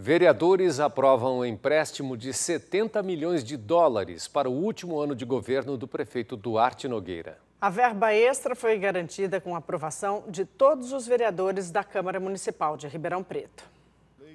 Vereadores aprovam um empréstimo de 70 milhões de dólares para o último ano de governo do prefeito Duarte Nogueira. A verba extra foi garantida com a aprovação de todos os vereadores da Câmara Municipal de Ribeirão Preto.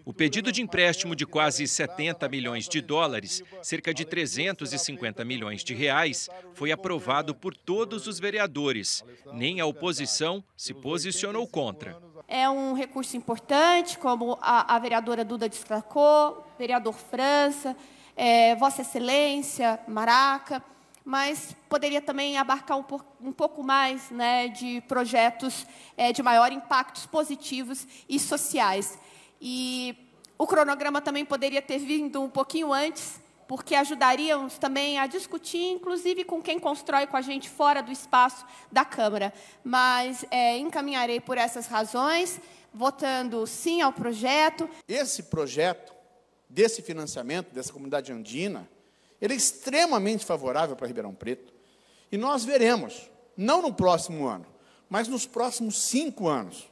O pedido de empréstimo de quase 70 milhões de dólares, cerca de 350 milhões de reais, foi aprovado por todos os vereadores. Nem a oposição se posicionou contra. É um recurso importante, como a, a vereadora Duda destacou, vereador França, é, Vossa Excelência, Maraca, mas poderia também abarcar um, um pouco mais né, de projetos é, de maior impactos positivos e sociais. E o cronograma também poderia ter vindo um pouquinho antes, porque ajudaríamos também a discutir, inclusive com quem constrói com a gente fora do espaço da Câmara. Mas é, encaminharei por essas razões, votando sim ao projeto. Esse projeto, desse financiamento, dessa comunidade andina, ele é extremamente favorável para Ribeirão Preto. E nós veremos, não no próximo ano, mas nos próximos cinco anos,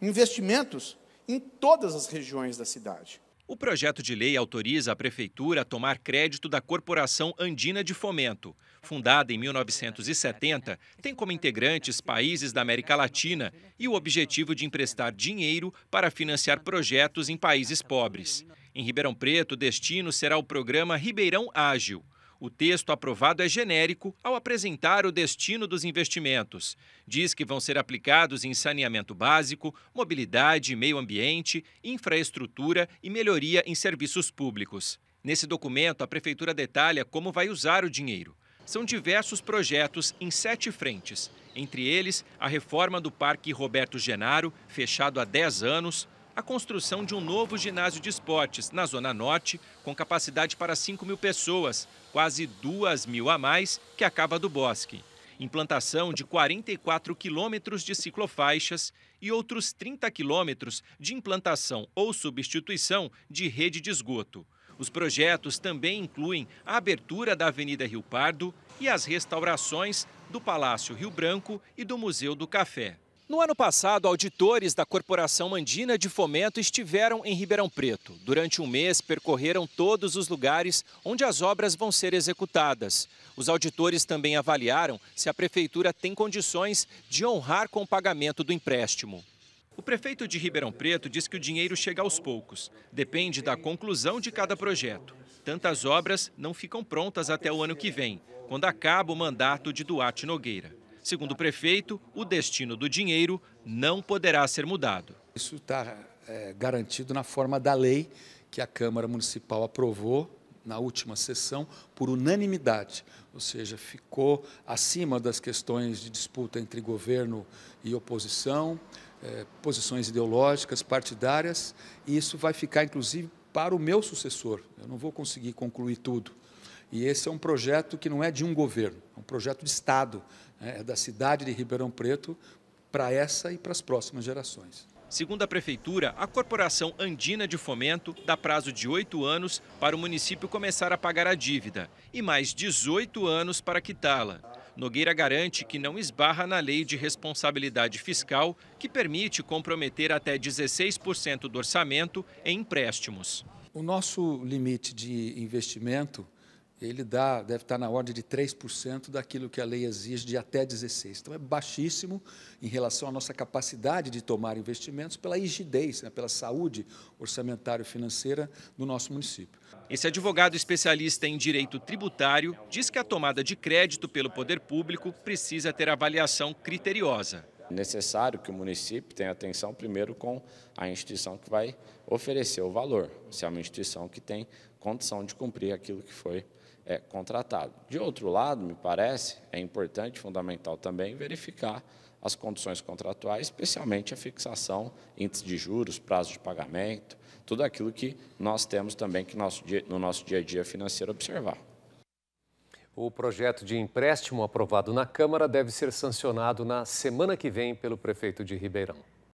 investimentos em todas as regiões da cidade. O projeto de lei autoriza a Prefeitura a tomar crédito da Corporação Andina de Fomento. Fundada em 1970, tem como integrantes países da América Latina e o objetivo de emprestar dinheiro para financiar projetos em países pobres. Em Ribeirão Preto, o destino será o programa Ribeirão Ágil. O texto aprovado é genérico ao apresentar o destino dos investimentos. Diz que vão ser aplicados em saneamento básico, mobilidade, meio ambiente, infraestrutura e melhoria em serviços públicos. Nesse documento, a Prefeitura detalha como vai usar o dinheiro. São diversos projetos em sete frentes, entre eles a reforma do Parque Roberto Genaro, fechado há 10 anos, a construção de um novo ginásio de esportes na Zona Norte, com capacidade para 5 mil pessoas, quase 2 mil a mais que a Cava do Bosque. Implantação de 44 quilômetros de ciclofaixas e outros 30 quilômetros de implantação ou substituição de rede de esgoto. Os projetos também incluem a abertura da Avenida Rio Pardo e as restaurações do Palácio Rio Branco e do Museu do Café. No ano passado, auditores da Corporação Andina de Fomento estiveram em Ribeirão Preto. Durante um mês, percorreram todos os lugares onde as obras vão ser executadas. Os auditores também avaliaram se a prefeitura tem condições de honrar com o pagamento do empréstimo. O prefeito de Ribeirão Preto diz que o dinheiro chega aos poucos. Depende da conclusão de cada projeto. Tantas obras não ficam prontas até o ano que vem, quando acaba o mandato de Duarte Nogueira. Segundo o prefeito, o destino do dinheiro não poderá ser mudado. Isso está é, garantido na forma da lei que a Câmara Municipal aprovou na última sessão por unanimidade, ou seja, ficou acima das questões de disputa entre governo e oposição, é, posições ideológicas, partidárias, e isso vai ficar inclusive para o meu sucessor. Eu não vou conseguir concluir tudo. E esse é um projeto que não é de um governo, é um projeto de Estado, né? é da cidade de Ribeirão Preto para essa e para as próximas gerações. Segundo a Prefeitura, a Corporação Andina de Fomento dá prazo de oito anos para o município começar a pagar a dívida e mais 18 anos para quitá-la. Nogueira garante que não esbarra na lei de responsabilidade fiscal, que permite comprometer até 16% do orçamento em empréstimos. O nosso limite de investimento ele dá, deve estar na ordem de 3% daquilo que a lei exige de até 16%. Então, é baixíssimo em relação à nossa capacidade de tomar investimentos pela rigidez, né, pela saúde orçamentária e financeira do nosso município. Esse advogado especialista em direito tributário diz que a tomada de crédito pelo poder público precisa ter avaliação criteriosa. É necessário que o município tenha atenção primeiro com a instituição que vai oferecer o valor, se é uma instituição que tem condição de cumprir aquilo que foi é, contratado. De outro lado, me parece, é importante, fundamental também, verificar as condições contratuais, especialmente a fixação, índice de juros, prazo de pagamento, tudo aquilo que nós temos também que nosso dia, no nosso dia a dia financeiro observar. O projeto de empréstimo aprovado na Câmara deve ser sancionado na semana que vem pelo prefeito de Ribeirão.